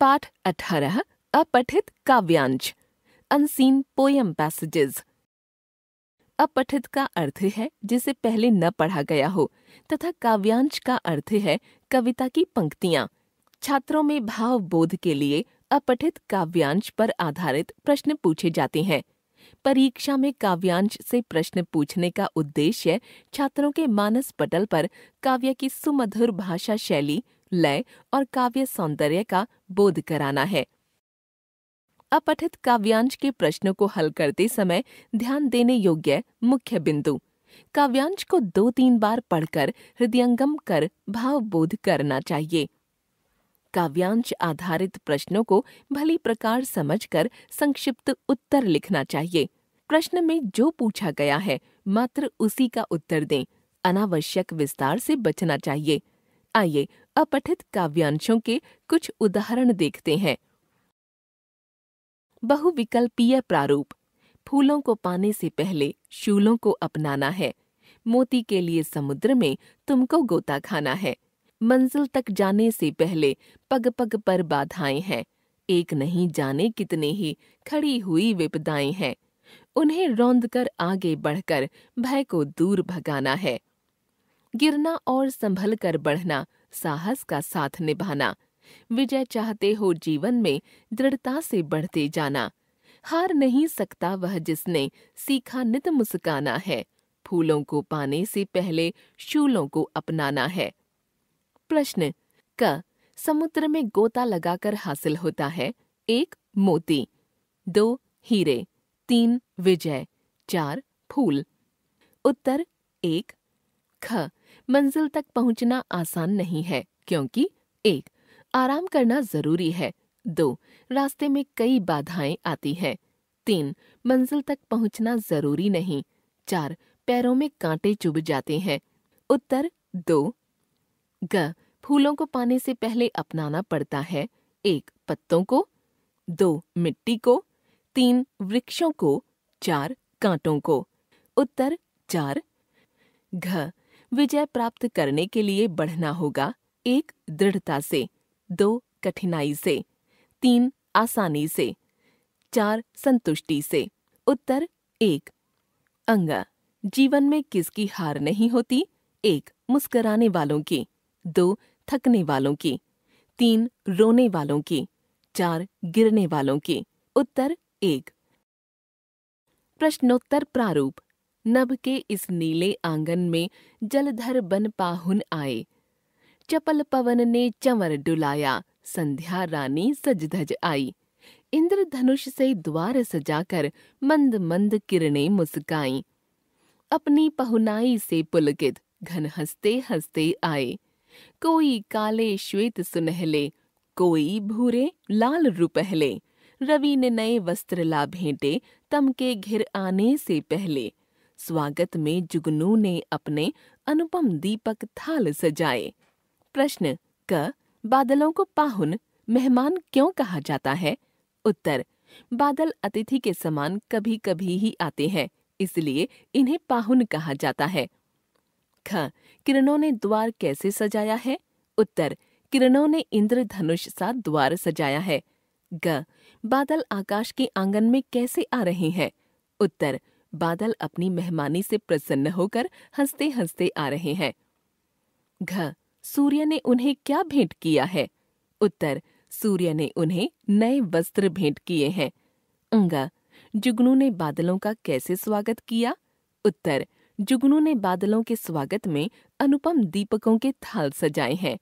पाठ अठारह अपठित काव्यांश अनसीन पोयम पैसेजेस अपठित का अर्थ है जिसे पहले न पढ़ा गया हो तथा काव्यांश का अर्थ है कविता की पंक्तियाँ छात्रों में भाव बोध के लिए अपठित काव्यांश पर आधारित प्रश्न पूछे जाते हैं परीक्षा में काव्यांश से प्रश्न पूछने का उद्देश्य छात्रों के मानस पटल पर काव्य की सुमधुर भाषा शैली लय और काव्य सौंदर्य का बोध कराना है अपठित काव्यांश के प्रश्नों को हल करते समय ध्यान देने योग्य मुख्य बिंदु काव्यांश को दो तीन बार पढ़कर हृदयंगम कर भाव बोध करना चाहिए काव्यांश आधारित प्रश्नों को भली प्रकार समझकर संक्षिप्त उत्तर लिखना चाहिए प्रश्न में जो पूछा गया है मात्र उसी का उत्तर दें अनावश्यक विस्तार से बचना चाहिए आइए अपठित काव्यांशों के कुछ उदाहरण देखते हैं बहुविकल्पीय प्रारूप फूलों को पाने से पहले शूलों को अपनाना है मोती के लिए समुद्र में तुमको गोता खाना है मंजिल तक जाने से पहले पग पग पर बाधाएं हैं एक नहीं जाने कितने ही खड़ी हुई विपदाएं हैं उन्हें रौंद कर आगे बढ़कर भय को दूर भगाना है गिरना और संभल कर बढ़ना साहस का साथ निभाना विजय चाहते हो जीवन में दृढ़ता से बढ़ते जाना हार नहीं सकता वह जिसने सीखा नित मुस्काना है फूलों को पाने से पहले शूलों को अपनाना है प्रश्न क समुद्र में गोता लगाकर हासिल होता है एक मोती दो हीरे तीन विजय चार फूल उत्तर एक ख मंजिल तक पहुंचना आसान नहीं है क्योंकि एक आराम करना जरूरी है दो रास्ते में कई बाधाएं आती हैं तीन मंजिल तक पहुंचना जरूरी नहीं चार पैरों में कांटे चुभ जाते हैं उत्तर दो ग फूलों को पाने से पहले अपनाना पड़ता है एक पत्तों को दो मिट्टी को तीन वृक्षों को चार कांटों को उत्तर चार घ विजय प्राप्त करने के लिए बढ़ना होगा एक दृढ़ता से दो कठिनाई से तीन आसानी से चार संतुष्टि से उत्तर एक अंग जीवन में किसकी हार नहीं होती एक मुस्कराने वालों की दो थकने वालों की तीन रोने वालों की चार गिरने वालों की उत्तर एक प्रश्नोत्तर प्रारूप नभ के इस नीले आंगन में जलधर बन पाहुन आए चपल पवन ने चमर डुलाया संध्या रानी सज धज आई धनुष से द्वार सजाकर मंद मंद किरणें मुस्काई अपनी पहुनाई से पुलकित घन हंसते हंसते आए कोई काले श्वेत सुनहले कोई भूरे लाल रुपहले रवि ने नए वस्त्र ला भेंटे तम के घिर आने से पहले स्वागत में जुगनू ने अपने अनुपम दीपक थाल सजाए प्रश्न क बादलों को पाहुन मेहमान क्यों कहा जाता है उत्तर बादल अतिथि के समान कभी कभी ही आते हैं इसलिए इन्हें पाहुन कहा जाता है ख किरणों ने द्वार कैसे सजाया है उत्तर किरणों ने इंद्रधनुष सा द्वार सजाया है ग बादल आकाश के आंगन में कैसे आ रहे हैं उत्तर बादल अपनी मेहमानी से प्रसन्न होकर हंसते हंसते आ रहे हैं घ सूर्य ने उन्हें क्या भेंट किया है उत्तर सूर्य ने उन्हें नए वस्त्र भेंट किए हैं अंगा जुगनू ने बादलों का कैसे स्वागत किया उत्तर जुगनू ने बादलों के स्वागत में अनुपम दीपकों के थाल सजाए हैं